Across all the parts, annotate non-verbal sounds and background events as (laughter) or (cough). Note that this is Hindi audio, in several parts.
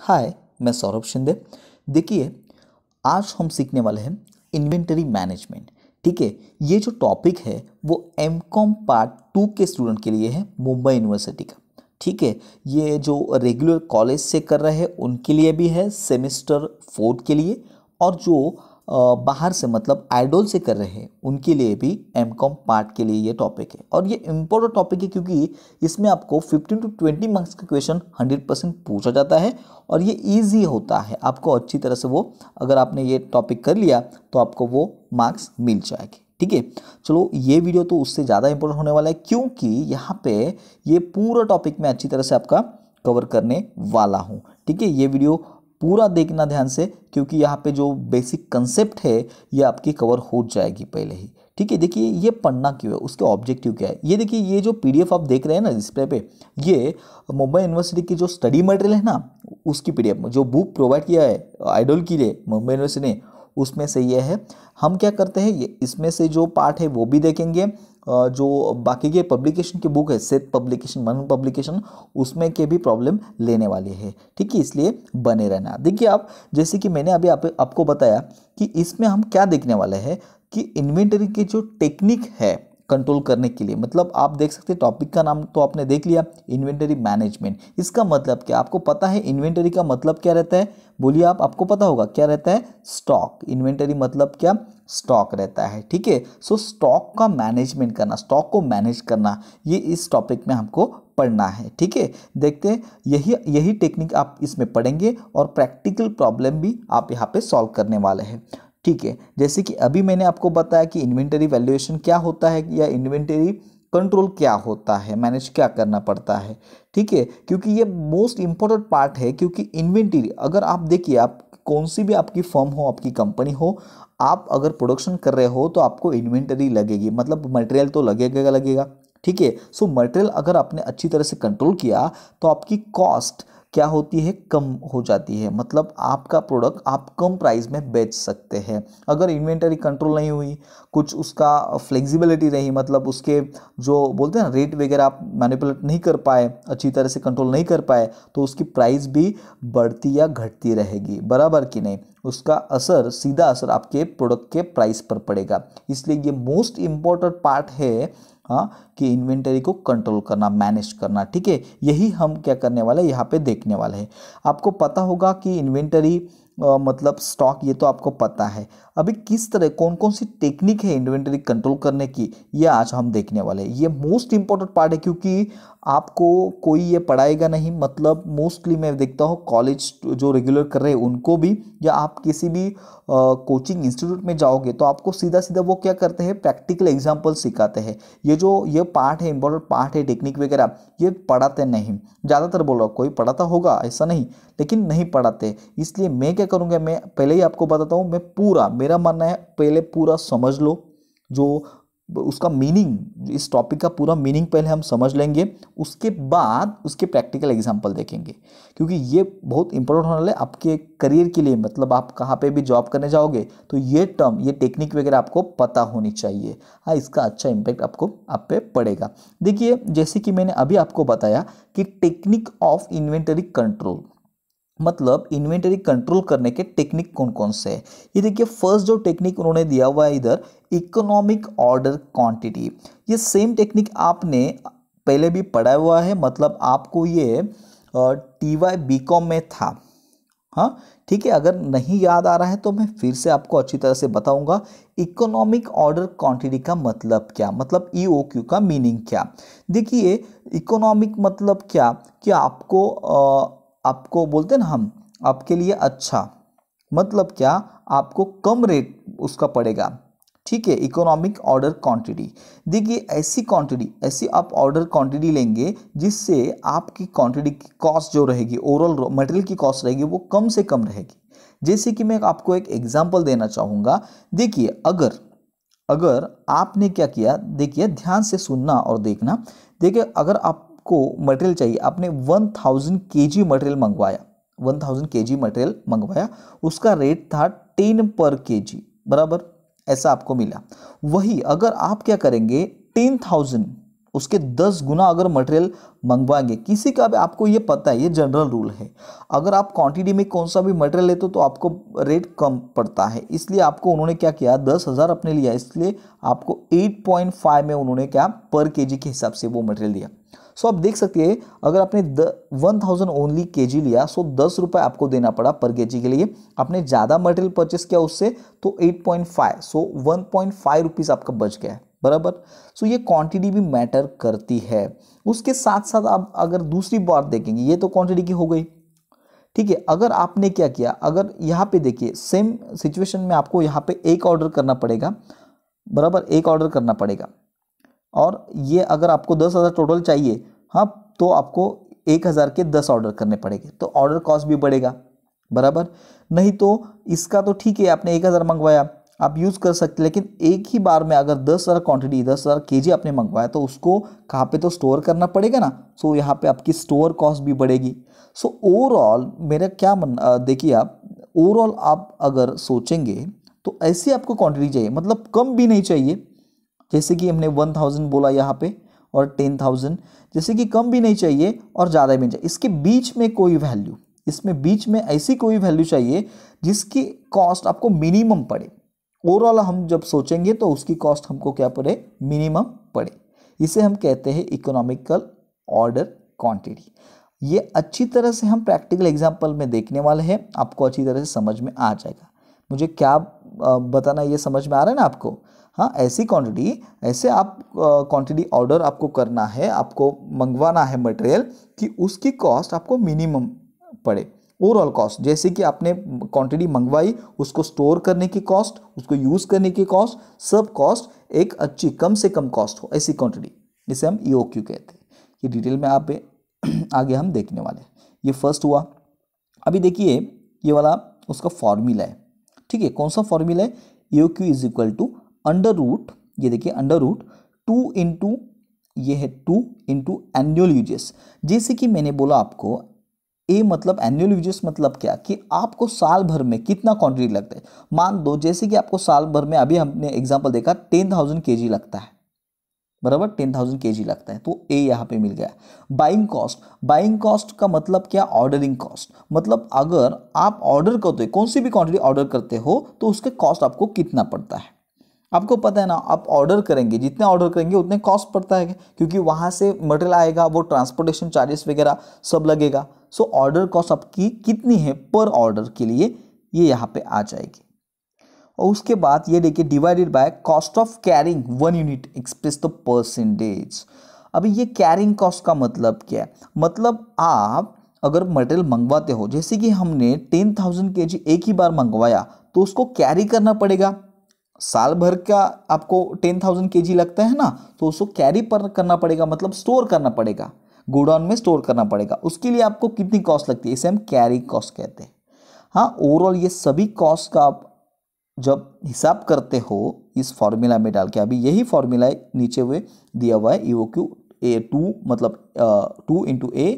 हाय मैं सौरभ शिंदे देखिए आज हम सीखने वाले हैं इन्वेंटरी मैनेजमेंट ठीक है ये जो टॉपिक है वो एम कॉम पार्ट टू के स्टूडेंट के लिए है मुंबई यूनिवर्सिटी का ठीक है ये जो रेगुलर कॉलेज से कर रहे हैं उनके लिए भी है सेमेस्टर फोर्थ के लिए और जो बाहर से मतलब आइडोल से कर रहे हैं उनके लिए भी एम कॉम पार्ट के लिए ये टॉपिक है और ये इम्पोर्टेंट टॉपिक है क्योंकि इसमें आपको 15 टू 20 मार्क्स का क्वेश्चन 100 परसेंट पूछा जाता है और ये इजी होता है आपको अच्छी तरह से वो अगर आपने ये टॉपिक कर लिया तो आपको वो मार्क्स मिल जाएंगे ठीक है चलो ये वीडियो तो उससे ज़्यादा इम्पोर्टेंट होने वाला है क्योंकि यहाँ पर ये पूरा टॉपिक मैं अच्छी तरह से आपका कवर करने वाला हूँ ठीक है ये वीडियो पूरा देखना ध्यान से क्योंकि यहाँ पे जो बेसिक कंसेप्ट है ये आपकी कवर हो जाएगी पहले ही ठीक है देखिए ये पढ़ना क्यों है उसके ऑब्जेक्टिव क्या है ये देखिए ये जो पीडीएफ आप देख रहे हैं ना डिस्प्ले पे ये मुंबई यूनिवर्सिटी की जो स्टडी मटेरियल है ना उसकी पीडीएफ में जो बुक प्रोवाइड किया है आइडल के लिए मुंबई यूनिवर्सिटी ने उसमें से ये है हम क्या करते हैं इसमें से जो पार्ट है वो भी देखेंगे जो बाकी के पब्लिकेशन की बुक है सेट पब्लिकेशन मन पब्लिकेशन उसमें के भी प्रॉब्लम लेने वाली है ठीक है इसलिए बने रहना देखिए आप जैसे कि मैंने अभी आप, आपको बताया कि इसमें हम क्या देखने वाले हैं कि इन्वेंटरी की जो टेक्निक है कंट्रोल करने के लिए मतलब आप देख सकते हैं टॉपिक का नाम तो आपने देख लिया इन्वेंटरी मैनेजमेंट इसका मतलब क्या आपको पता है इन्वेंटरी का मतलब क्या रहता है बोलिए आप आपको पता होगा क्या रहता है स्टॉक इन्वेंटरी मतलब क्या स्टॉक रहता है ठीक है सो स्टॉक का मैनेजमेंट करना स्टॉक को मैनेज करना ये इस टॉपिक में हमको पढ़ना है ठीक है देखते हैं यही यही टेक्निक आप इसमें पढ़ेंगे और प्रैक्टिकल प्रॉब्लम भी आप यहाँ पे सॉल्व करने वाले हैं ठीक है जैसे कि अभी मैंने आपको बताया कि इन्वेंटरी वैल्यूएशन क्या होता है या इन्वेंटरी कंट्रोल क्या होता है मैनेज क्या करना पड़ता है ठीक है क्योंकि ये मोस्ट इंपॉर्टेंट पार्ट है क्योंकि इन्वेंटरी अगर आप देखिए आप कौन सी भी आपकी फर्म हो आपकी कंपनी हो आप अगर प्रोडक्शन कर रहे हो तो आपको इन्वेंटरी लगेगी मतलब मटेरियल तो लगेगा लगेगा ठीक है सो मटेरियल अगर आपने अच्छी तरह से कंट्रोल किया तो आपकी कॉस्ट क्या होती है कम हो जाती है मतलब आपका प्रोडक्ट आप कम प्राइस में बेच सकते हैं अगर इन्वेंटरी कंट्रोल नहीं हुई कुछ उसका फ्लेक्सिबिलिटी रही मतलब उसके जो बोलते हैं ना रेट वगैरह आप मैनिपुलेट नहीं कर पाए अच्छी तरह से कंट्रोल नहीं कर पाए तो उसकी प्राइस भी बढ़ती या घटती रहेगी बराबर कि नहीं उसका असर सीधा असर आपके प्रोडक्ट के प्राइस पर पड़ेगा इसलिए ये मोस्ट इम्पॉर्टेंट पार्ट है हाँ कि इन्वेंटरी को कंट्रोल करना मैनेज करना ठीक है यही हम क्या करने वाले हैं यहाँ पे देखने वाले हैं आपको पता होगा कि इन्वेंटरी मतलब स्टॉक ये तो आपको पता है अभी किस तरह कौन कौन सी टेक्निक है इन्वेंटरी कंट्रोल करने की ये आज हम देखने वाले हैं ये मोस्ट इंपॉर्टेंट पार्ट है क्योंकि आपको कोई ये पढ़ाएगा नहीं मतलब मोस्टली मैं देखता हूँ कॉलेज जो रेगुलर कर रहे हैं उनको भी या आप किसी भी कोचिंग इंस्टीट्यूट में जाओगे तो आपको सीधा सीधा वो क्या करते हैं प्रैक्टिकल एग्जाम्पल सिखाते हैं ये जो ये पार्ट है इंपॉर्टेंट पार्ट है टेक्निक वगैरह ये पढ़ाते नहीं ज़्यादातर बोल रहा कोई पढ़ाता होगा ऐसा नहीं लेकिन नहीं पढ़ाते इसलिए मैं क्या करूँगा मैं पहले ही आपको बताता हूँ मैं पूरा मेरा मानना है पहले पूरा समझ लो जो उसका मीनिंग इस टॉपिक का पूरा मीनिंग पहले हम समझ लेंगे उसके बाद उसके प्रैक्टिकल एग्जाम्पल देखेंगे क्योंकि ये बहुत इंपॉर्टेंट होने वाला है आपके करियर के लिए मतलब आप कहाँ पे भी जॉब करने जाओगे तो ये टर्म ये टेक्निक वगैरह आपको पता होनी चाहिए हाँ इसका अच्छा इम्पैक्ट आपको आप पे पड़ेगा देखिए जैसे कि मैंने अभी आपको बताया कि टेक्निक ऑफ इन्वेंटरी कंट्रोल मतलब इन्वेंटरी कंट्रोल करने के टेक्निक कौन कौन से हैं ये देखिए फर्स्ट जो टेक्निक उन्होंने दिया हुआ है इधर इकोनॉमिक ऑर्डर क्वांटिटी ये सेम टेक्निक आपने पहले भी पढ़ा हुआ है मतलब आपको ये टी वाई बी कॉम में था हाँ ठीक है अगर नहीं याद आ रहा है तो मैं फिर से आपको अच्छी तरह से बताऊंगा इकोनॉमिक ऑर्डर क्वांटिटी का मतलब क्या मतलब ई ओ क्यू का मीनिंग क्या देखिए इकोनॉमिक मतलब क्या कि आपको आ, आपको बोलते ना हम आपके लिए अच्छा मतलब क्या आपको कम रेट उसका पड़ेगा ठीक है इकोनॉमिक ऑर्डर क्वांटिटी देखिए ऐसी क्वांटिटी ऐसी आप ऑर्डर क्वांटिटी लेंगे जिससे आपकी क्वांटिटी की कॉस्ट जो रहेगी ओवरऑल मटेरियल की कॉस्ट रहेगी वो कम से कम रहेगी जैसे कि मैं आपको एक एग्जाम्पल देना चाहूँगा देखिए अगर अगर आपने क्या किया देखिए ध्यान से सुनना और देखना देखिए अगर आपको मटेरियल चाहिए आपने one thousand K G material मंगवाया one thousand K G material मंगवाया उसका रेट था टेन पर के जी बराबर ऐसा आपको मिला वही अगर आप क्या करेंगे टेन थाउजेंड उसके दस गुना अगर मटेरियल मंगवाएंगे किसी का भी आपको ये पता है ये जनरल रूल है अगर आप क्वांटिटी में कौन सा भी मटेरियल लेते हो तो आपको रेट कम पड़ता है इसलिए आपको उन्होंने क्या किया दस हज़ार अपने लिया इसलिए आपको एट पॉइंट फाइव में उन्होंने क्या पर केजी के हिसाब से वो मटेरियल दिया सो आप देख सकते हैं अगर आपने वन थाउजेंड ओनली के जी लिया सो दस रुपये आपको देना पड़ा पर के जी के लिए आपने ज़्यादा मटेरियल परचेस किया उससे तो eight point five so one point five rupees आपका बच गया है बराबर सो ये क्वांटिटी भी मैटर करती है उसके साथ साथ आप अगर दूसरी बार देखेंगे ये तो क्वांटिटी की हो गई ठीक है अगर आपने क्या किया अगर यहाँ पे देखिए सेम सिचुएशन में आपको यहाँ पे एक ऑर्डर करना पड़ेगा बराबर एक ऑर्डर करना पड़ेगा और ये अगर आपको दस हज़ार टोटल चाहिए हाँ तो आपको एक हज़ार के दस ऑर्डर करने पड़ेंगे तो ऑर्डर कॉस्ट भी बढ़ेगा बराबर नहीं तो इसका तो ठीक है आपने एक हज़ार मंगवाया आप यूज़ कर सकते लेकिन एक ही बार में अगर दस हज़ार क्वान्टिटी दस हज़ार के जी आपने मंगवाया तो उसको कहाँ पे तो स्टोर करना पड़ेगा ना सो so, यहाँ पे आपकी स्टोर कॉस्ट भी बढ़ेगी सो so, ओवरऑल मेरा क्या मन देखिए आप ओवरऑल आप अगर सोचेंगे तो ऐसी आपको क्वान्टिटी चाहिए मतलब कम भी नहीं चाहिए जैसे कि हमने वन थाउजेंड बोला यहाँ पे और टेन थाउजेंड जैसे कि कम भी नहीं चाहिए और ज़्यादा भी नहीं चाहिए इसके बीच में कोई वैल्यू इसमें बीच में ऐसी कोई वैल्यू चाहिए जिसकी कॉस्ट आपको मिनिमम पड़े ओवरऑल हम जब सोचेंगे तो उसकी कॉस्ट हमको क्या पड़े मिनिमम पड़े इसे हम कहते हैं इकोनॉमिकल ऑर्डर क्वांटिटी ये अच्छी तरह से हम प्रैक्टिकल एग्जाम्पल में देखने वाले हैं आपको अच्छी तरह से समझ में आ जाएगा मुझे क्या बताना ये समझ में आ रहा है ना आपको हाँ ऐसी क्वांटिटी ऐसे आप क्वांटिटी ऑर्डर आपको करना है आपको मंगवाना है मटेरियल कि उसकी कॉस्ट आपको मिनिमम पड़े ओवरऑल कॉस्ट जैसे कि आपने क्वांटिटी मंगवाई उसको स्टोर करने की कॉस्ट उसको यूज़ करने की कॉस्ट सब कॉस्ट एक अच्छी कम से कम कॉस्ट हो ऐसी क्वांटिटी जिसे हम ई e कहते हैं ये डिटेल में आप (clears throat) आगे हम देखने वाले हैं ये फर्स्ट हुआ अभी देखिए ये वाला उसका फॉर्मूला है ठीक है कौन सा फॉर्मूला है E O Q is equal to under root ये देखिए अंडर रूट टू इंटू ये है टू इंटू एनुअल यूजेस जैसे कि मैंने बोला आपको ए मतलब एनुअल यूजेस मतलब क्या कि आपको साल भर में कितना क्वान्टिटी लगता है मान दो जैसे कि आपको साल भर में अभी हमने एग्जाम्पल देखा टेन थाउजेंड के जी लगता है बराबर टेन थाउजेंड के जी लगता है तो ए यहाँ पे मिल गया बाइंग कॉस्ट बाइंग कॉस्ट का मतलब क्या ऑर्डरिंग कॉस्ट मतलब अगर आप ऑर्डर करते हो कौन सी भी क्वांटिटी ऑर्डर करते हो तो उसके कॉस्ट आपको कितना पड़ता है आपको पता है ना आप ऑर्डर करेंगे जितने ऑर्डर करेंगे उतने कॉस्ट पड़ता है क्योंकि वहाँ से मटेरियल आएगा वो ट्रांसपोर्टेशन चार्जेस वगैरह सब लगेगा सो ऑर्डर कॉस्ट आपकी कितनी है पर ऑर्डर के लिए ये यहाँ पे आ जाएगी और उसके बाद ये देखिए divided by cost of carrying one unit express the percentage अभी ये कैरिंग कॉस्ट का मतलब क्या है मतलब आप अगर मटेरियल मंगवाते हो जैसे कि हमने टेन थाउजेंड के जी एक ही बार मंगवाया तो उसको कैरी करना पड़ेगा साल भर का आपको टेन थाउजेंड के जी लगता है ना तो उसको कैरी पर करना पड़ेगा मतलब स्टोर करना पड़ेगा गोडाउन में स्टोर करना पड़ेगा उसके लिए आपको कितनी कॉस्ट लगती है इसे हम कैरी कॉस्ट कहते हैं हाँ ओवरऑल ये सभी कॉस्ट का आप जब हिसाब करते हो इस फॉर्मूला में डाल के अभी यही फॉर्मूला नीचे हुए दिया हुआ है ई क्यू ए टू मतलब two into A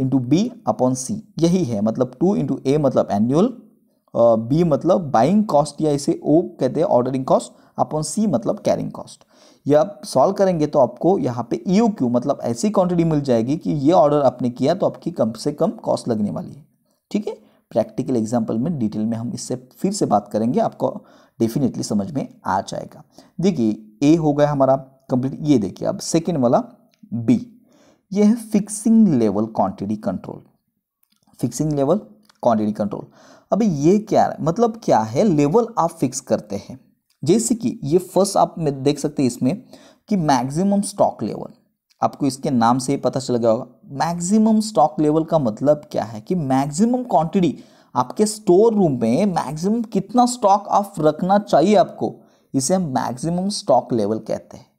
into B upon C यही है मतलब टू इंटू ए मतलब एनुअल बी मतलब बाइंग कॉस्ट या इसे ओ कहते हैं ऑर्डरिंग कॉस्ट अपॉन सी मतलब कैरिंग कॉस्ट या आप सॉल्व करेंगे तो आपको यहाँ पे ई e क्यू मतलब ऐसी क्वांटिटी मिल जाएगी कि ये ऑर्डर आपने किया तो आपकी कम से कम कॉस्ट लगने वाली है ठीक है प्रैक्टिकल एग्जाम्पल में डिटेल में हम इससे फिर से बात करेंगे आपको डेफिनेटली समझ में आ जाएगा देखिए ए हो गया हमारा कंप्लीट ये देखिए अब सेकेंड वाला बी ये है fixing level quantity control fixing level quantity control अभी ये क्या है मतलब क्या है लेवल आप फिक्स करते हैं जैसे कि ये फर्स्ट आप देख सकते हैं इसमें कि मैक्सिमम स्टॉक लेवल आपको इसके नाम से ही पता चल गया होगा मैक्सिमम स्टॉक लेवल का मतलब क्या है कि मैक्सिमम क्वांटिटी आपके स्टोर रूम में मैक्सिमम कितना स्टॉक आप रखना चाहिए आपको इसे हम मैक्सिमम स्टॉक लेवल कहते हैं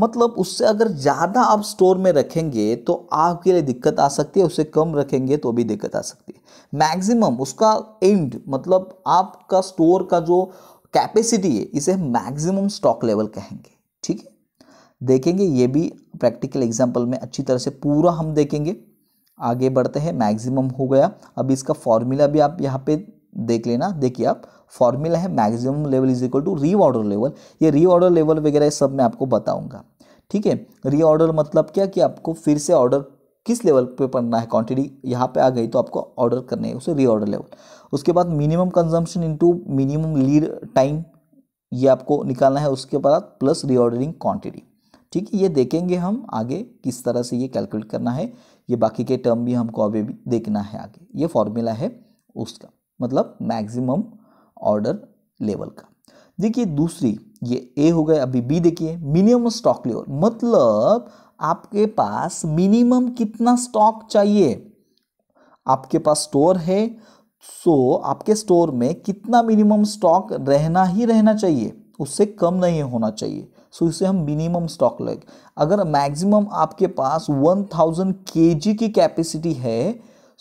मतलब उससे अगर ज़्यादा आप स्टोर में रखेंगे तो आपके लिए दिक्कत आ सकती है उससे कम रखेंगे तो भी दिक्कत आ सकती है मैक्सिमम उसका एंड मतलब आपका स्टोर का जो कैपेसिटी है इसे मैक्सिमम स्टॉक लेवल कहेंगे ठीक है देखेंगे ये भी प्रैक्टिकल एग्जाम्पल में अच्छी तरह से पूरा हम देखेंगे आगे बढ़ते हैं मैक्सिमम हो गया अब इसका फॉर्मूला भी आप यहाँ पे देख लेना देखिए आप फॉर्मूला है maximum level is equal to reorder level ये रीऑर्डर लेवल वगैरह सब मैं आपको बताऊंगा ठीक है रीऑर्डर मतलब क्या कि आपको फिर से ऑर्डर किस लेवल पे पढ़ना है क्वांटिटी यहाँ पे आ गई तो आपको ऑर्डर करने है उसे रीऑर्डर लेवल उसके बाद minimum consumption into minimum lead time ये आपको निकालना है उसके बाद प्लस रीऑर्डरिंग क्वांटिटी ठीक है ये देखेंगे हम आगे किस तरह से ये कैलकुलेट करना है ये बाकी के टर्म भी हमको अभी देखना है आगे ये फॉर्मूला है उसका मतलब मैक्सिमम ऑर्डर लेवल का देखिए दूसरी ये ए हो गए अभी बी देखिए मिनिमम स्टॉक लेवल मतलब आपके पास मिनिमम कितना स्टॉक चाहिए आपके पास स्टोर है सो आपके स्टोर में कितना मिनिमम स्टॉक रहना ही रहना चाहिए उससे कम नहीं होना चाहिए सो इसे हम मिनिमम स्टॉक लेंगे अगर मैक्सिमम आपके पास 1000 थाउजेंड के की कैपेसिटी है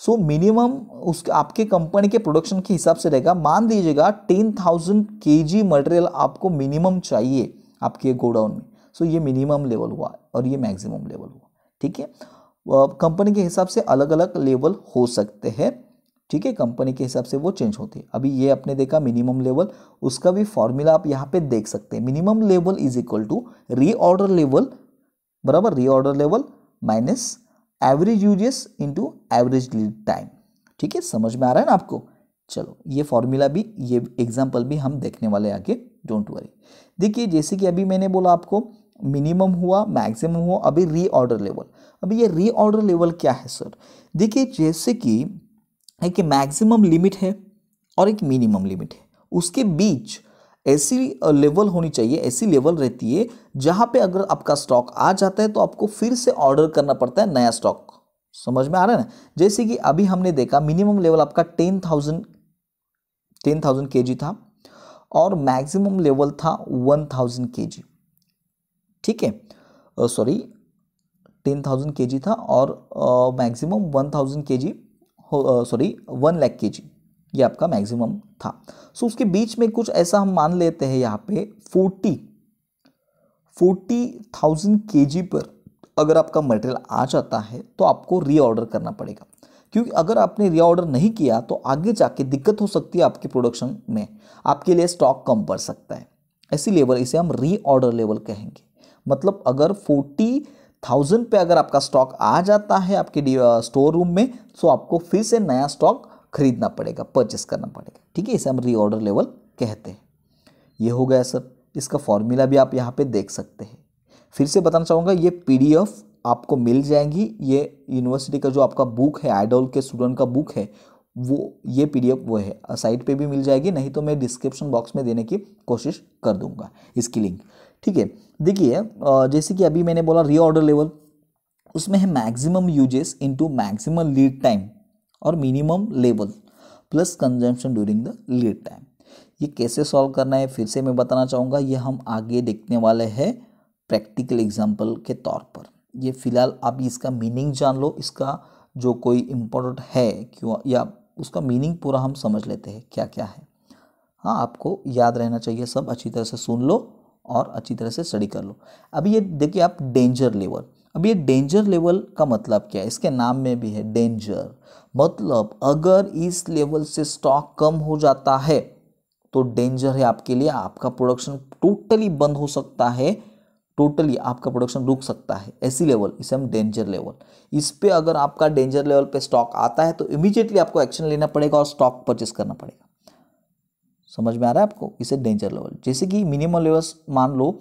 सो मिनिमम उस आपके कंपनी के प्रोडक्शन के हिसाब से रहेगा मान लीजिएगा ten thousand K G material आपको मिनिमम चाहिए आपके गोडाउन में सो so, ये मिनिमम लेवल हुआ और ये मैक्सिमम लेवल हुआ ठीक है कंपनी के हिसाब से अलग अलग लेवल हो सकते हैं ठीक है कंपनी के हिसाब से वो चेंज होते हैं अभी ये आपने देखा मिनिमम लेवल उसका भी फॉर्मूला आप यहाँ पे देख सकते हैं minimum level is equal to reorder level बराबर reorder level minus average usages into average lead time ठीक है समझ में आ रहा है ना आपको चलो ये फॉर्मूला भी ये एग्जाम्पल भी हम देखने वाले आगे डोंट वरी देखिए जैसे कि अभी मैंने बोला आपको मिनिमम हुआ मैक्सिमम हुआ अभी रीऑर्डर लेवल अभी ये रीऑर्डर लेवल क्या है सर देखिए जैसे कि एक मैक्सिमम लिमिट है और एक मिनिमम लिमिट है उसके बीच ऐसी लेवल होनी चाहिए ऐसी लेवल रहती है जहाँ पे अगर आपका स्टॉक आ जाता है तो आपको फिर से ऑर्डर करना पड़ता है नया स्टॉक समझ में आ रहा है ना जैसे कि अभी हमने देखा मिनिमम लेवल आपका ten thousand ten thousand K G था और मैक्सिमम लेवल था वन थाउजेंड के जी ठीक है sorry ten thousand K G था और मैक्सिमम वन थाउजेंड के जी सॉरी वन लैख के जी ये आपका मैक्सिमम था सो उसके बीच में कुछ ऐसा हम मान लेते हैं यहाँ पे फोर्टी फोर्टी थाउजेंड के पर अगर आपका मटेरियल आ जाता है तो आपको रीऑर्डर करना पड़ेगा क्योंकि अगर आपने रीऑर्डर नहीं किया तो आगे जाके दिक्कत हो सकती है आपके प्रोडक्शन में आपके लिए स्टॉक कम पड़ सकता है ऐसी लेवल इसे हम रीऑर्डर लेवल कहेंगे मतलब अगर फोर्टी थाउजेंड पे अगर आपका स्टॉक आ जाता है आपके स्टोर रूम में तो आपको फिर से नया स्टॉक खरीदना पड़ेगा परचेस करना पड़ेगा ठीक है इसे हम रीऑर्डर लेवल कहते हैं ये हो गया सर इसका फॉर्मूला भी आप यहाँ पे देख सकते हैं फिर से बताना चाहूँगा ये पीडीएफ आपको मिल जाएंगी ये यूनिवर्सिटी का जो आपका बुक है आइडोल के स्टूडेंट का बुक है वो ये पीडीएफ वो है साइट पे भी मिल जाएगी नहीं तो मैं डिस्क्रिप्शन बॉक्स में देने की कोशिश कर दूंगा इसकी लिंक ठीक है देखिए जैसे कि अभी मैंने बोला रीऑर्डर लेवल उसमें है maximum usages into maximum lead time और minimum level plus consumption during the lead time ये कैसे सॉल्व करना है फिर से मैं बताना चाहूँगा ये हम आगे देखने वाले हैं प्रैक्टिकल एग्जाम्पल के तौर पर ये फिलहाल आप इसका मीनिंग जान लो इसका जो कोई इम्पोर्टेंट है क्यों या उसका मीनिंग पूरा हम समझ लेते हैं क्या क्या है हाँ आपको याद रहना चाहिए सब अच्छी तरह से सुन लो और अच्छी तरह से स्टडी कर लो अभी ये देखिए आप डेंजर लेवल अब ये डेंजर लेवल का मतलब क्या है इसके नाम में भी है डेंजर मतलब अगर इस लेवल से स्टॉक कम हो जाता है तो डेंजर है आपके लिए आपका प्रोडक्शन टोटली बंद हो सकता है टोटली आपका प्रोडक्शन रुक सकता है ऐसी लेवल इसे हम डेंजर लेवल इस पर अगर आपका डेंजर लेवल पे स्टॉक आता है तो इमीजिएटली आपको एक्शन लेना पड़ेगा और स्टॉक परचेस करना पड़ेगा समझ में आ रहा है आपको इसे डेंजर लेवल जैसे कि मिनिमम लेवल मान लो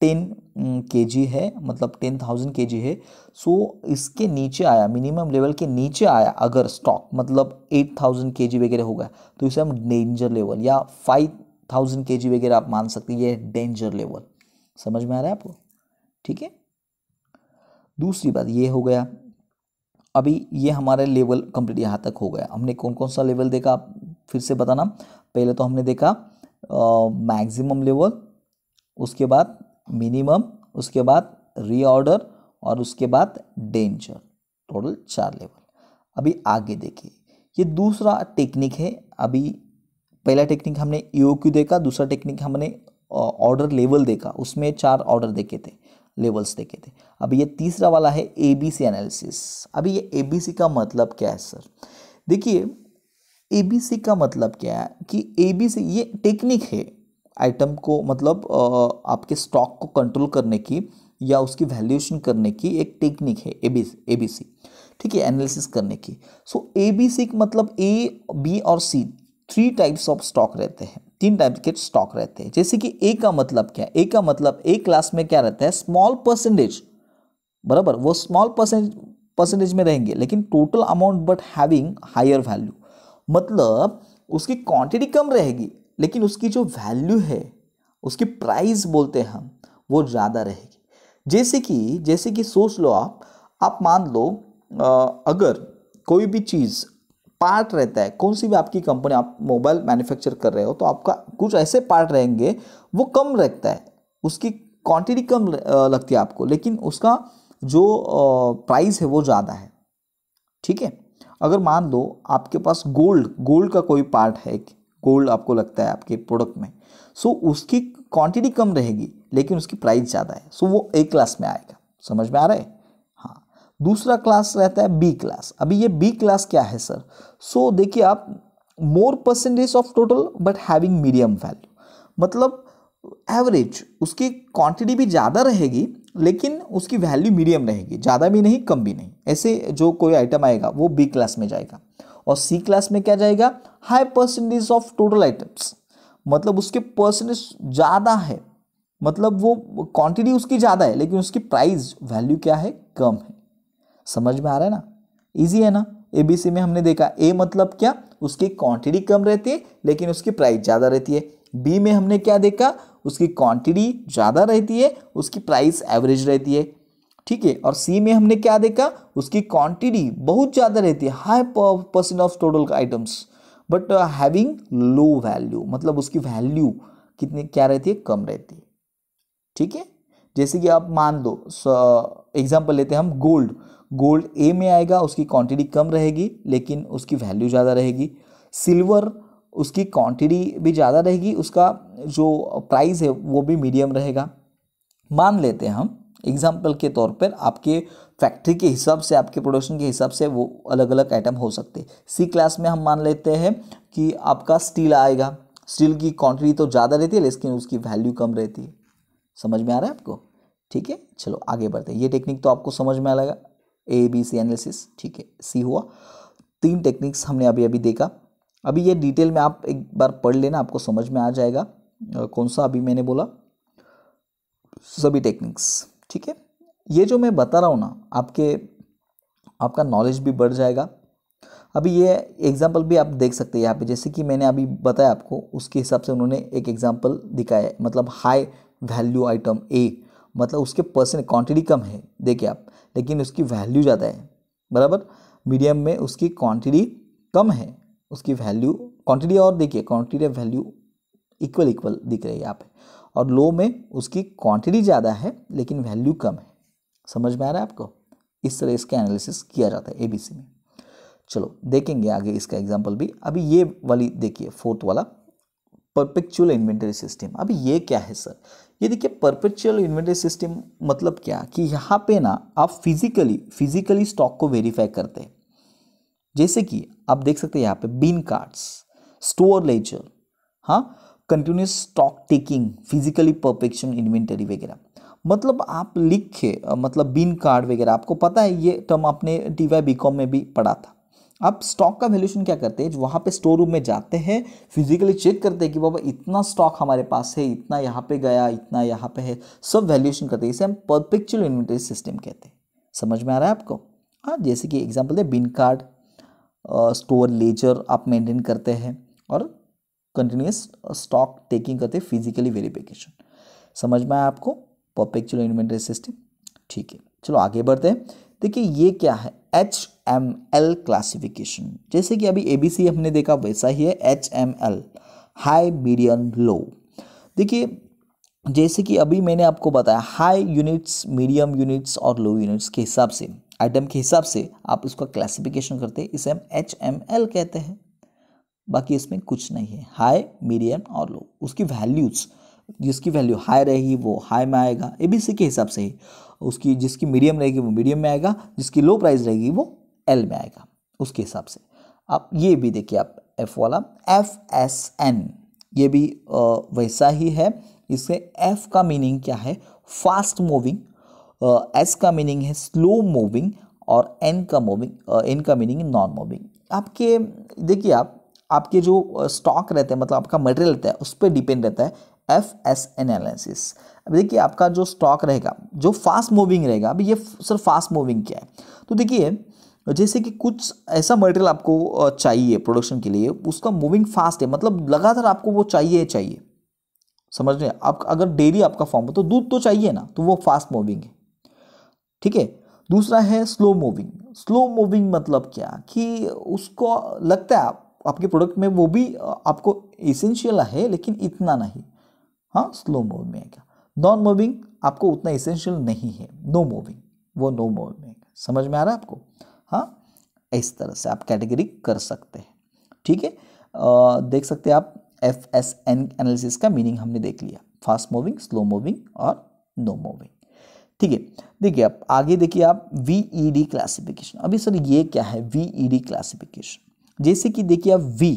टेन के जी है मतलब टेन थाउजेंड के जी है सो इसके नीचे आया मिनिमम लेवल के नीचे आया अगर स्टॉक मतलब एट थाउजेंड के जी वगैरह गया तो इसे हम डेंजर लेवल या फाइव थाउजेंड के जी वगैरह आप मान सकते हैं ये डेंजर लेवल समझ में आ रहा है आपको ठीक है दूसरी बात ये हो गया अभी ये हमारे लेवल कंप्लीट यहाँ तक हो गया हमने कौन कौन सा लेवल देखा फिर से बताना पहले तो हमने देखा मैक्सिमम लेवल उसके बाद मिनिमम उसके बाद रीऑर्डर और उसके बाद डेंजर टोटल चार लेवल अभी आगे देखिए ये दूसरा टेक्निक है अभी पहला टेक्निक हमने ई e देखा दूसरा टेक्निक हमने ऑर्डर लेवल देखा उसमें चार ऑर्डर देखे थे लेवल्स देखे थे अभी ये तीसरा वाला है ए बी सी एनालिसिस अभी ये ए बी सी का मतलब क्या है सर देखिए ए बी सी का मतलब क्या है कि ए बी सी ये टेक्निक है आइटम को मतलब आपके स्टॉक को कंट्रोल करने की या उसकी वैल्यूएशन करने की एक टेक्निक है A B A B C ठीक है एनालिसिस करने की सो ए बी सी मतलब ए बी और C three types of stock रहते हैं तीन टाइप के स्टॉक रहते हैं जैसे कि ए का मतलब क्या है ए का मतलब ए क्लास में क्या रहता है स्मॉल परसेंटेज बराबर वो स्मॉल परसेंटेज परसेंटेज में रहेंगे लेकिन total amount but having higher value मतलब उसकी क्वांटिटी कम रहेगी लेकिन उसकी जो वैल्यू है उसकी प्राइस बोलते हैं हम वो ज़्यादा रहेगी जैसे कि जैसे कि सोच लो आप आप मान लो अगर कोई भी चीज़ पार्ट रहता है कौन सी भी आपकी कंपनी आप मोबाइल मैन्युफैक्चर कर रहे हो तो आपका कुछ ऐसे पार्ट रहेंगे वो कम रहता है उसकी क्वांटिटी कम लगती है आपको लेकिन उसका जो प्राइस है वो ज़्यादा है ठीक है अगर मान लो आपके पास गोल्ड गोल्ड का कोई पार्ट है कोल्ड आपको लगता है आपके प्रोडक्ट में सो so, उसकी क्वांटिटी कम रहेगी लेकिन उसकी प्राइस ज़्यादा है सो so, वो ए क्लास में आएगा समझ में आ रहा है हाँ दूसरा क्लास रहता है बी क्लास अभी ये बी क्लास क्या है सर सो so, देखिए आप more percentage of total but having medium value मतलब एवरेज उसकी क्वांटिटी भी ज़्यादा रहेगी लेकिन उसकी वैल्यू मीडियम रहेगी ज़्यादा भी नहीं कम भी नहीं ऐसे जो कोई आइटम आएगा वो बी क्लास में जाएगा और सी क्लास में क्या जाएगा high percentage of total items मतलब उसके परसेंटेज ज़्यादा है मतलब वो क्वांटिटी उसकी ज़्यादा है लेकिन उसकी प्राइस वैल्यू क्या है कम है समझ में आ रहा है ना इजी है ना ए बी सी में हमने देखा ए मतलब क्या उसकी क्वांटिटी कम रहती है लेकिन उसकी प्राइस ज़्यादा रहती है बी में हमने क्या देखा उसकी क्वांटिटी ज़्यादा रहती है उसकी प्राइस एवरेज रहती है ठीक है और सी में हमने क्या देखा उसकी क्वांटिटी बहुत ज़्यादा रहती है high percent of total items but having low value मतलब उसकी वैल्यू कितनी क्या रहती है कम रहती है ठीक है जैसे कि आप मान लो एग्जाम्पल लेते हैं हम गोल्ड गोल्ड ए में आएगा उसकी क्वांटिटी कम रहेगी लेकिन उसकी वैल्यू ज़्यादा रहेगी सिल्वर उसकी क्वांटिटी भी ज़्यादा रहेगी उसका जो प्राइस है वो भी मीडियम रहेगा मान लेते हैं हम एग्जाम्पल के तौर पर आपके फैक्ट्री के हिसाब से आपके प्रोडक्शन के हिसाब से वो अलग अलग आइटम हो सकते सी क्लास में हम मान लेते हैं कि आपका स्टील आएगा स्टील की क्वांटिटी तो ज़्यादा रहती है लेकिन उसकी वैल्यू कम रहती है समझ में आ रहा है आपको ठीक है चलो आगे बढ़ते हैं ये टेक्निक तो आपको समझ में आएगा ए बी सी एनालिसिस ठीक है सी हुआ तीन टेक्निक्स हमने अभी अभी देखा अभी ये डिटेल में आप एक बार पढ़ लेना आपको समझ में आ जाएगा कौन सा अभी मैंने बोला सभी टेक्निक्स ठीक है ये जो मैं बता रहा हूँ ना आपके आपका नॉलेज भी बढ़ जाएगा अभी ये एग्जाम्पल भी आप देख सकते हैं यहाँ पे जैसे कि मैंने अभी बताया आपको उसके हिसाब से उन्होंने एक एग्जाम्पल दिखाया है मतलब हाई वैल्यू आइटम ए मतलब उसके परसेंट क्वांटिटी कम है देखिए आप लेकिन उसकी वैल्यू ज़्यादा है बराबर मीडियम में उसकी क्वांटिटी कम है उसकी वैल्यू क्वांटिटी और देखिए क्वांटिटी वैल्यू इक्वल इक्वल दिख रही है यहाँ पर और लो में उसकी क्वांटिटी ज़्यादा है लेकिन वैल्यू कम है समझ में आ रहा है आपको इस तरह इसका एनालिसिस किया जाता है एबीसी में चलो देखेंगे आगे इसका एग्जाम्पल भी अभी ये वाली देखिए फोर्थ वाला परपेक्चुअल इन्वेंटरी सिस्टम अभी ये क्या है सर ये देखिए परपेक्चुअल इन्वेंटरी सिस्टम मतलब क्या कि यहाँ पे ना आप फिजिकली फिजिकली स्टॉक को वेरीफाई करते हैं जैसे कि आप देख सकते हैं यहाँ पे बीन कार्ड्स स्टोर लेजर हाँ continuous stock taking physically perfection inventory वगैरह मतलब आप लिख के मतलब बिन कार्ड वगैरह आपको पता है ये टर्म आपने टी वाई बी कॉम में भी पढ़ा था आप स्टॉक का वैल्यूशन क्या करते हैं वहाँ पे स्टोर रूम में जाते हैं फिजिकली चेक करते हैं कि बाबा इतना स्टॉक हमारे पास है इतना यहाँ पे गया इतना यहाँ पे है सब वैल्यूशन करते हैं इसे हम परपेक्चुअल इन्वेंटरी सिस्टम कहते हैं समझ में आ रहा है आपको हाँ जैसे कि एग्जाम्पल दे बिन कार्ड स्टोर लेजर आप मेंटेन करते हैं और कंटिन्यूस स्टॉक टेकिंग करते फिजिकली वेरिफिकेशन समझ में आया आपको परपेक्चुअल इन्वेंट्री सिस्टम ठीक है चलो आगे बढ़ते हैं देखिए ये क्या है एच एम एल क्लासिफिकेशन जैसे कि अभी ए बी सी हमने देखा वैसा ही है H M L high medium low देखिए जैसे कि अभी मैंने आपको बताया हाई यूनिट्स मीडियम यूनिट्स और लो यूनिट्स के हिसाब से आइटम के हिसाब से आप इसका क्लासिफिकेशन करते हैं इसे हम एच एम एल कहते हैं बाकी इसमें कुछ नहीं है हाई मीडियम और लो उसकी वैल्यूज़ जिसकी वैल्यू हाई रहेगी वो हाई में आएगा ए बी सी के हिसाब से ही उसकी जिसकी मीडियम रहेगी वो मीडियम में आएगा जिसकी लो प्राइस रहेगी वो एल में आएगा उसके हिसाब से आप ये भी देखिए आप एफ वाला एफ एस एन ये भी वैसा ही है इससे एफ का मीनिंग क्या है फास्ट मूविंग एस का मीनिंग है स्लो मूविंग और एन का मूविंग एन का मीनिंग नॉन मूविंग आपके देखिए आप आपके जो स्टॉक रहते हैं मतलब आपका मटेरियल रहता है उस पर डिपेंड रहता है एफ एस एनालिसिस अब देखिए आपका जो स्टॉक रहेगा जो फास्ट मूविंग रहेगा अब ये सर फास्ट मूविंग क्या है तो देखिए जैसे कि कुछ ऐसा मटेरियल आपको चाहिए प्रोडक्शन के लिए उसका मूविंग फास्ट है मतलब लगातार आपको वो चाहिए चाहिए समझ रहे आप अगर डेयरी आपका फॉर्म हो तो दूध तो चाहिए ना तो वो फास्ट मूविंग है ठीक है दूसरा है स्लो मूविंग स्लो मूविंग मतलब क्या कि उसको लगता है आपके प्रोडक्ट में वो भी आपको इसेंशियल है लेकिन इतना नहीं हाँ स्लो मूव में आएगा नॉन मूविंग आपको उतना इसेंशियल नहीं है नो मूविंग वो नो मूव में समझ में आ रहा है आपको हाँ इस तरह से आप कैटेगरी कर सकते हैं ठीक है देख सकते हैं आप एफ एस एन एनालिसिस का मीनिंग हमने देख लिया फास्ट मूविंग स्लो मूविंग और नो मूविंग ठीक है देखिए आप आगे देखिए आप वी ई डी क्लासिफिकेशन अभी सर ये क्या है वी ई डी क्लासिफिकेशन जैसे कि देखिए आप वी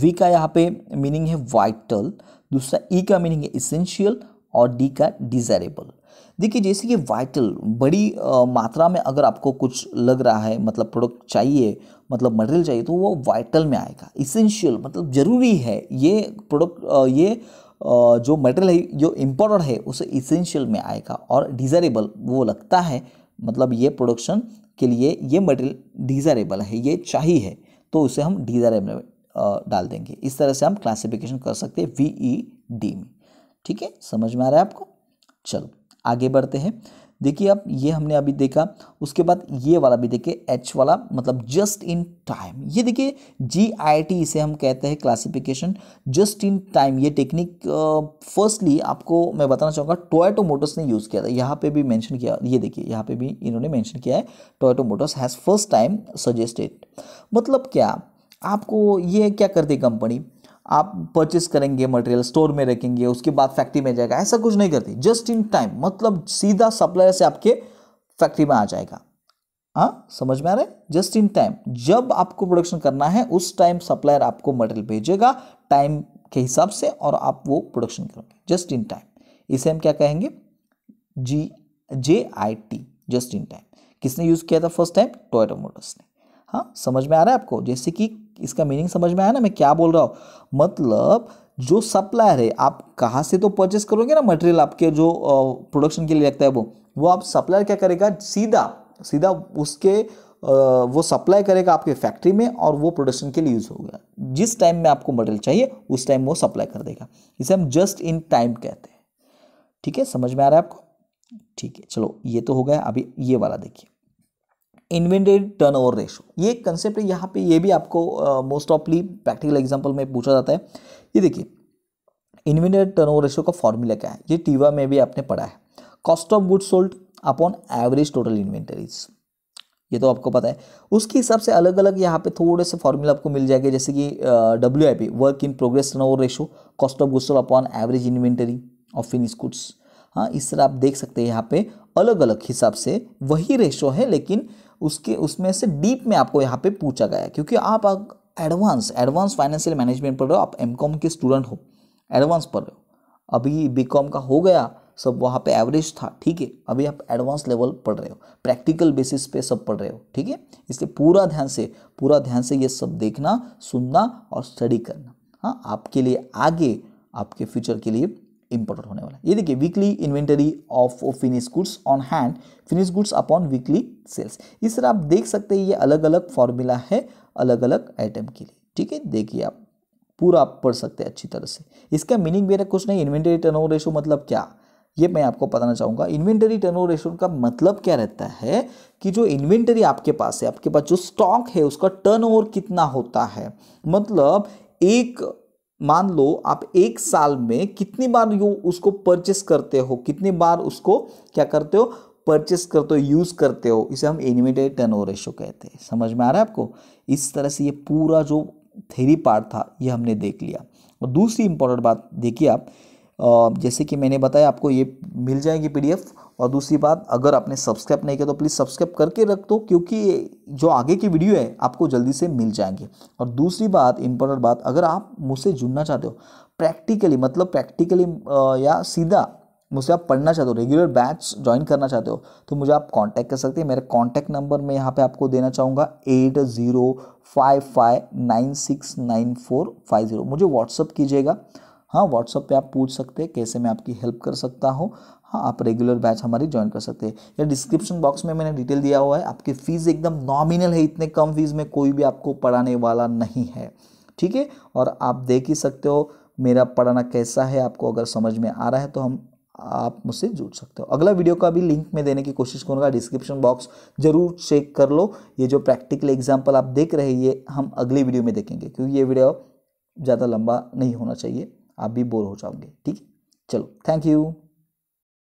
वी का यहाँ पे मीनिंग है वाइटल दूसरा ई e का मीनिंग है इसेंशियल और डी का डिजायरेबल देखिए जैसे कि वाइटल बड़ी आ, मात्रा में अगर आपको कुछ लग रहा है मतलब प्रोडक्ट चाहिए मतलब मटेरियल चाहिए तो वो वाइटल में आएगा इसेंशियल मतलब ज़रूरी है ये प्रोडक्ट ये आ, जो मटेरियल है जो इम्पोर्टेंट है उसे इसेंशियल में आएगा और डिज़ायरेबल वो लगता है मतलब ये प्रोडक्शन के लिए ये मटेरियल डिज़ायरेबल है ये चाहिए तो उसे हम डी आर एम में डाल देंगे इस तरह से हम क्लासिफिकेशन कर सकते हैं वी ई डी में ठीक है समझ में आ रहा है आपको चलो आगे बढ़ते हैं देखिए आप ये हमने अभी देखा उसके बाद ये वाला भी देखिए एच वाला मतलब जस्ट इन टाइम ये देखिए जी आई टी इसे हम कहते हैं क्लासिफिकेशन जस्ट इन टाइम ये टेक्निक फर्स्टली आपको मैं बताना चाहूँगा टोयटो मोटर्स ने यूज़ किया था यहाँ पे भी मेंशन किया ये देखिए यहाँ पे भी इन्होंने मेंशन किया है Toyota Motors has first time suggested मतलब क्या आपको ये क्या करती कंपनी आप परचेस करेंगे मटेरियल स्टोर में रखेंगे उसके बाद फैक्ट्री में जाएगा ऐसा कुछ नहीं करती जस्ट इन टाइम मतलब सीधा सप्लायर से आपके फैक्ट्री में आ जाएगा हाँ समझ में आ रहा है जस्ट इन टाइम जब आपको प्रोडक्शन करना है उस टाइम सप्लायर आपको मटेरियल भेजेगा टाइम के हिसाब से और आप वो प्रोडक्शन करोगे जस्ट इन टाइम इसे हम क्या कहेंगे जी J I T just in time किसने यूज़ किया था फर्स्ट टाइम टोयटो मोटर्स ने हाँ समझ में आ रहा है आपको जैसे कि इसका मीनिंग समझ में आया ना मैं क्या बोल रहा हूँ मतलब जो सप्लायर है आप कहाँ से तो परचेस करोगे ना मटेरियल आपके जो प्रोडक्शन के लिए लगता है वो वो आप सप्लायर क्या करेगा सीधा सीधा उसके वो सप्लाई करेगा आपके फैक्ट्री में और वो प्रोडक्शन के लिए यूज़ होगा जिस टाइम में आपको मटेरियल चाहिए उस टाइम वो सप्लाई कर देगा इसे हम जस्ट इन टाइम कहते हैं ठीक है समझ में आ रहा है आपको ठीक है चलो ये तो हो गया अभी ये वाला देखिए इन्वेंटेड टर्न ओवर रेशो ये कंसेप्ट है यहाँ पे ये भी आपको मोस्ट ऑफली प्रैक्टिकल एग्जाम्पल में पूछा जाता है ये देखिए इन्वेंटेड टर्न ओवर रेशो का फॉर्मूला क्या है ये टीवा में भी आपने पढ़ा है cost of good sold upon average total inventories ये तो आपको पता है उसके हिसाब से अलग अलग यहाँ पे थोड़े से फॉर्मूला आपको मिल जाएंगे जैसे कि W I P work in progress turnover ratio cost of good sold upon average inventory of finish goods हाँ इस तरह आप देख सकते हैं यहाँ पे अलग अलग हिसाब से वही रेशो है लेकिन उसके उसमें से डीप में आपको यहाँ पे पूछा गया है क्योंकि आप एडवांस एडवांस फाइनेंशियल मैनेजमेंट पढ़ रहे हो आप एम के स्टूडेंट हो एडवांस पढ़ रहे हो अभी बी का हो गया सब वहाँ पे एवरेज था ठीक है अभी आप एडवांस लेवल पढ़ रहे हो प्रैक्टिकल बेसिस पे सब पढ़ रहे हो ठीक है इसलिए पूरा ध्यान से पूरा ध्यान से ये सब देखना सुनना और स्टडी करना हाँ आपके लिए आगे आपके फ्यूचर के लिए इम्पोर्टेंट होने वाला है ये देखिए weekly inventory of finish goods on hand finish goods upon weekly sales इस तरह आप देख सकते हैं ये अलग अलग फॉर्मूला है अलग अलग आइटम के लिए ठीक है देखिए आप पूरा आप पढ़ सकते हैं अच्छी तरह से इसका मीनिंग मेरा कुछ नहीं इन्वेंटरी टर्न ओवर मतलब क्या ये मैं आपको बताना चाहूँगा इन्वेंटरी टर्न ओवर का मतलब क्या रहता है कि जो इन्वेंटरी आपके पास है आपके पास जो स्टॉक है उसका टर्न कितना होता है मतलब एक मान लो आप एक साल में कितनी बार यू उसको परचेस करते हो कितनी बार उसको क्या करते हो परचेस करते हो यूज़ करते हो इसे हम एनिमेटेड टर्न ओवर रेशो कहते हैं समझ में आ रहा है आपको इस तरह से ये पूरा जो थेरी पार्ट था ये हमने देख लिया और दूसरी इंपॉर्टेंट बात देखिए आप जैसे कि मैंने बताया आपको ये मिल जाएगी पीडीएफ और दूसरी बात अगर आपने सब्सक्राइब नहीं किया तो प्लीज़ सब्सक्राइब करके रख दो क्योंकि जो आगे की वीडियो है आपको जल्दी से मिल जाएंगे और दूसरी बात इम्पोर्टेंट बात अगर आप मुझसे जुड़ना चाहते हो प्रैक्टिकली मतलब प्रैक्टिकली या सीधा मुझसे आप पढ़ना चाहते हो रेगुलर बैच ज्वाइन करना चाहते हो तो मुझे आप कांटेक्ट कर सकते हैं मेरे कांटेक्ट नंबर मैं यहाँ पे आपको देना चाहूँगा eight zero five five nine six nine four five zero मुझे व्हाट्सअप कीजिएगा हाँ व्हाट्सअप पे आप पूछ सकते हैं कैसे मैं आपकी हेल्प कर सकता हूँ हाँ आप रेगुलर बैच हमारी ज्वाइन कर सकते हैं या डिस्क्रिप्शन बॉक्स में मैंने डिटेल दिया हुआ है आपकी फ़ीस एकदम नॉमिनल है इतने कम फीस में कोई भी आपको पढ़ाने वाला नहीं है ठीक है और आप देख ही सकते हो मेरा पढ़ाना कैसा है आपको अगर समझ में आ रहा है तो हम आप मुझसे जुड़ सकते हो अगला वीडियो का भी लिंक में देने की कोशिश करूँगा डिस्क्रिप्शन बॉक्स जरूर चेक कर लो ये जो प्रैक्टिकल एग्जाम्पल आप देख रहे हैं ये हम अगली वीडियो में देखेंगे क्योंकि ये वीडियो ज़्यादा लंबा नहीं होना चाहिए आप भी बोर हो जाओगे ठीक है चलो थैंक यू